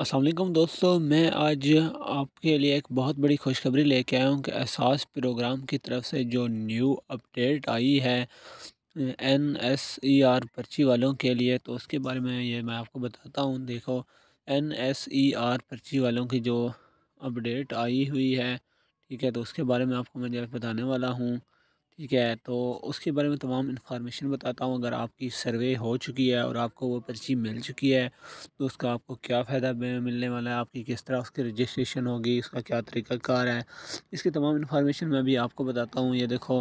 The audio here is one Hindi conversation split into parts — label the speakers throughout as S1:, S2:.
S1: असलम दोस्तों मैं आज आपके लिए एक बहुत बड़ी खुशखबरी लेके आया हूँ कि एहसास प्रोग्राम की तरफ से जो न्यू अपडेट आई है एन एस ई आर पर्ची वालों के लिए तो उसके बारे में ये मैं आपको बताता हूँ देखो एन एस ई आर पर्ची वालों की जो अपडेट आई हुई है ठीक है तो उसके बारे में आपको मैं जरा बताने वाला हूँ ठीक है तो उसके बारे में तमाम इन्फॉर्मेशन बताता हूँ अगर आपकी सर्वे हो चुकी है और आपको वो पर्ची मिल चुकी है तो उसका आपको क्या फ़ायदा मिलने वाला है आपकी किस तरह उसकी रजिस्ट्रेशन होगी उसका क्या तरीक़ाकार है इसकी तमाम इन्फॉर्मेशन मैं भी आपको बताता हूँ ये देखो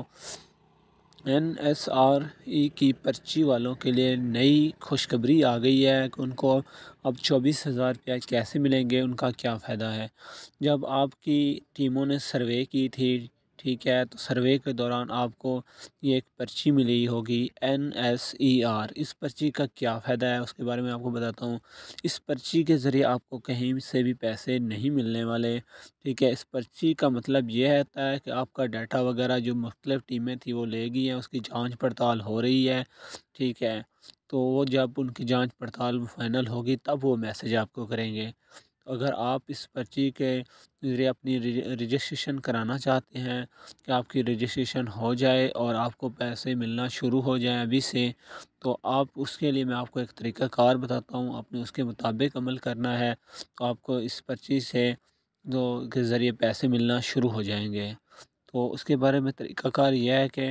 S1: एन एस आर ई की पर्ची वालों के लिए नई खुशखबरी आ गई है कि उनको अब चौबीस हज़ार रुपया कैसे मिलेंगे उनका क्या फ़ायदा है जब आपकी टीमों ने सर्वे की थी ठीक है तो सर्वे के दौरान आपको ये एक पर्ची मिली होगी एन एस ई आर इस पर्ची का क्या फ़ायदा है उसके बारे में आपको बताता हूँ इस पर्ची के ज़रिए आपको कहीं से भी पैसे नहीं मिलने वाले ठीक है इस पर्ची का मतलब यह रहता है कि आपका डाटा वगैरह जो मुख्तलिफ़ टीमें थी वो ले गई हैं उसकी जाँच पड़ताल हो रही है ठीक है तो वो जब उनकी जांच पड़ताल फाइनल होगी तब वो मैसेज आपको करेंगे अगर आप इस पर्ची के ज़रिए अपनी रजिस्ट्रेशन कराना चाहते हैं कि आपकी रजिस्ट्रेशन हो जाए और आपको पैसे मिलना शुरू हो जाए अभी से तो आप उसके लिए मैं आपको एक तरीक़ाकार बताता हूँ आपने उसके मुताबिक अमल करना है तो आपको इस पर्ची से जो के ज़रिए पैसे मिलना शुरू हो जाएंगे तो उसके बारे में तरीक़ाकार यह है कि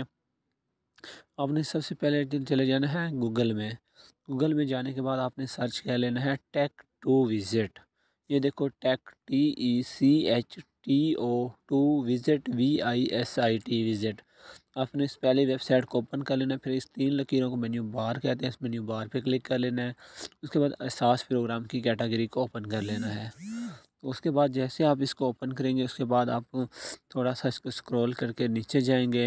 S1: आपने सबसे पहले चले जाना है गूगल में गूगल में जाने के बाद आपने सर्च कर लेना है टेक टू विज़िट ये देखो tech T E C H T O to visit V I S I T visit आपने इस पहले वेबसाइट को ओपन कर लेना है फिर इस तीन लकीरों को मेन्यू बार कहते हैं इस मेन्यू बार पे क्लिक कर लेना है उसके बाद एहसास प्रोग्राम की कैटेगरी को ओपन कर लेना है तो उसके बाद जैसे आप इसको ओपन करेंगे उसके बाद आप थोड़ा सा इसको स्क्रॉल करके नीचे जाएंगे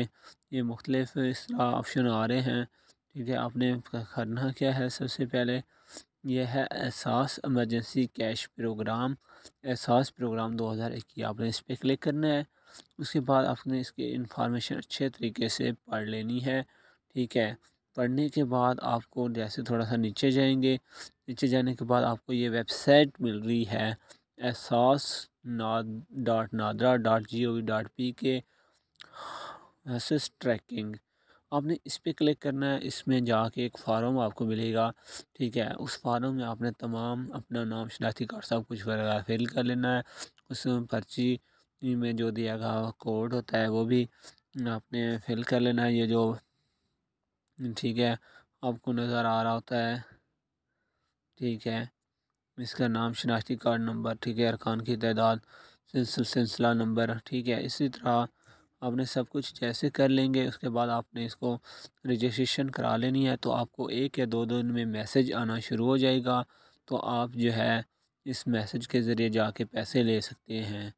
S1: ये मुख्तलिफ इस तरह ऑप्शन आ रहे हैं ठीक है आपने करना क्या है सबसे पहले यह है Ehsaas emergency cash program Ehsaas program 2021 आपने इस पर क्लिक करना है उसके बाद आपने इसकी इन्फॉर्मेशन अच्छे तरीके से पढ़ लेनी है ठीक है पढ़ने के बाद आपको जैसे थोड़ा सा नीचे जाएंगे नीचे जाने के बाद आपको ये वेबसाइट मिल रही है एहसास ना dot NADRA dot G O V dot P K Ehsaas trekking आपने इस पर क्लिक करना है इसमें जाके एक फ़ार्म आपको मिलेगा ठीक है उस फार्म में आपने तमाम अपना नाम शनाख्ती कार्ड सब कुछ वगैरह फिल कर लेना है उस पर्ची में जो दिया गया कोड होता है वो भी आपने फिल कर लेना है ये जो ठीक है आपको नज़र आ रहा होता है ठीक है इसका नाम शनाख्ती कार्ड नंबर ठीक है अरकान की तदाद सिलसिला नंबर ठीक है इसी तरह आपने सब कुछ जैसे कर लेंगे उसके बाद आपने इसको रजिस्ट्रेशन करा लेनी है तो आपको एक या दो दिन में मैसेज आना शुरू हो जाएगा तो आप जो है इस मैसेज के ज़रिए जाके पैसे ले सकते हैं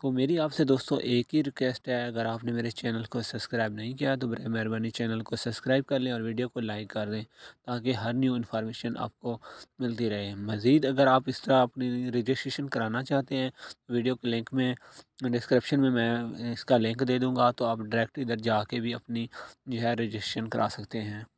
S1: तो मेरी आपसे दोस्तों एक ही रिक्वेस्ट है अगर आपने मेरे चैनल को सब्सक्राइब नहीं किया तो बर मेहरबानी चैनल को सब्सक्राइब कर लें और वीडियो को लाइक कर दें ताकि हर न्यू इन्फॉर्मेशन आपको मिलती रहे मज़ीद अगर आप इस तरह अपनी रजिस्ट्रेशन कराना चाहते हैं तो वीडियो के लिंक में डिस्क्रिप्शन में मैं इसका लिंक दे दूँगा तो आप डायरेक्ट इधर जाके भी अपनी जो है रजिस्ट्रेशन करा सकते हैं